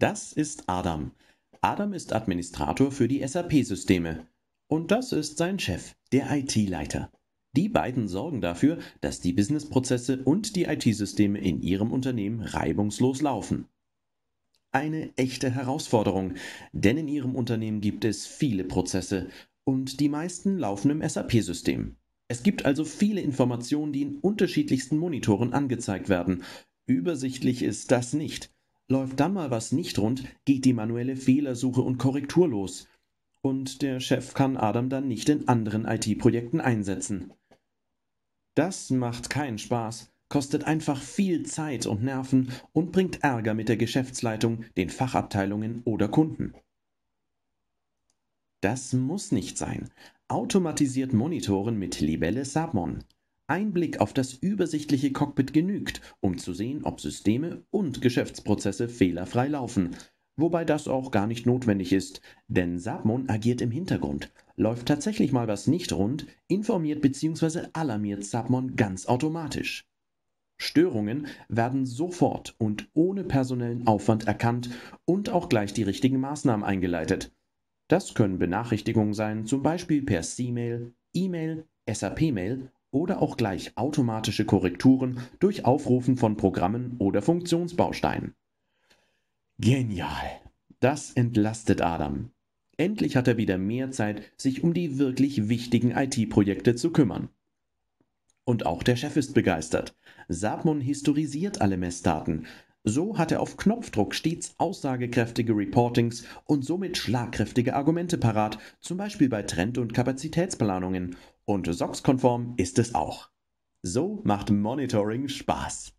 Das ist Adam. Adam ist Administrator für die SAP-Systeme. Und das ist sein Chef, der IT-Leiter. Die beiden sorgen dafür, dass die Businessprozesse und die IT-Systeme in ihrem Unternehmen reibungslos laufen. Eine echte Herausforderung, denn in ihrem Unternehmen gibt es viele Prozesse und die meisten laufen im SAP-System. Es gibt also viele Informationen, die in unterschiedlichsten Monitoren angezeigt werden. Übersichtlich ist das nicht. Läuft dann mal was nicht rund, geht die manuelle Fehlersuche und Korrektur los. Und der Chef kann Adam dann nicht in anderen IT-Projekten einsetzen. Das macht keinen Spaß, kostet einfach viel Zeit und Nerven und bringt Ärger mit der Geschäftsleitung, den Fachabteilungen oder Kunden. Das muss nicht sein. Automatisiert monitoren mit Libelle Sabmon. Ein Blick auf das übersichtliche Cockpit genügt, um zu sehen, ob Systeme und Geschäftsprozesse fehlerfrei laufen. Wobei das auch gar nicht notwendig ist, denn Sapmon agiert im Hintergrund. Läuft tatsächlich mal was nicht rund, informiert bzw. alarmiert Sapmon ganz automatisch. Störungen werden sofort und ohne personellen Aufwand erkannt und auch gleich die richtigen Maßnahmen eingeleitet. Das können Benachrichtigungen sein, zum Beispiel per C-Mail, E-Mail, SAP-Mail oder auch gleich automatische Korrekturen durch Aufrufen von Programmen oder Funktionsbausteinen. Genial! Das entlastet Adam. Endlich hat er wieder mehr Zeit, sich um die wirklich wichtigen IT-Projekte zu kümmern. Und auch der Chef ist begeistert. Sapmon historisiert alle Messdaten, so hat er auf Knopfdruck stets aussagekräftige Reportings und somit schlagkräftige Argumente parat, zum Beispiel bei Trend- und Kapazitätsplanungen. Und SOX-konform ist es auch. So macht Monitoring Spaß.